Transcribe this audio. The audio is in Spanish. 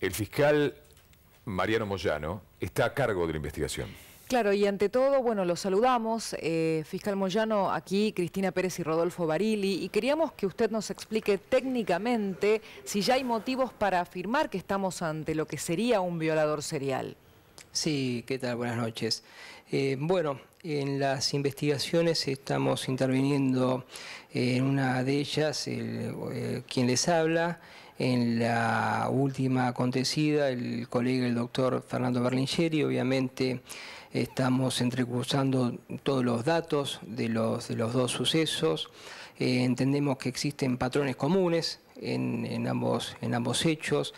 El fiscal Mariano Moyano está a cargo de la investigación. Claro, y ante todo, bueno, lo saludamos, eh, Fiscal Moyano, aquí Cristina Pérez y Rodolfo Barili, y queríamos que usted nos explique técnicamente si ya hay motivos para afirmar que estamos ante lo que sería un violador serial. Sí, ¿qué tal? Buenas noches. Eh, bueno, en las investigaciones estamos interviniendo en una de ellas, eh, quien les habla, en la última acontecida, el colega, el doctor Fernando Berlingeri, obviamente estamos entrecursando todos los datos de los, de los dos sucesos. Eh, entendemos que existen patrones comunes en ambos hechos,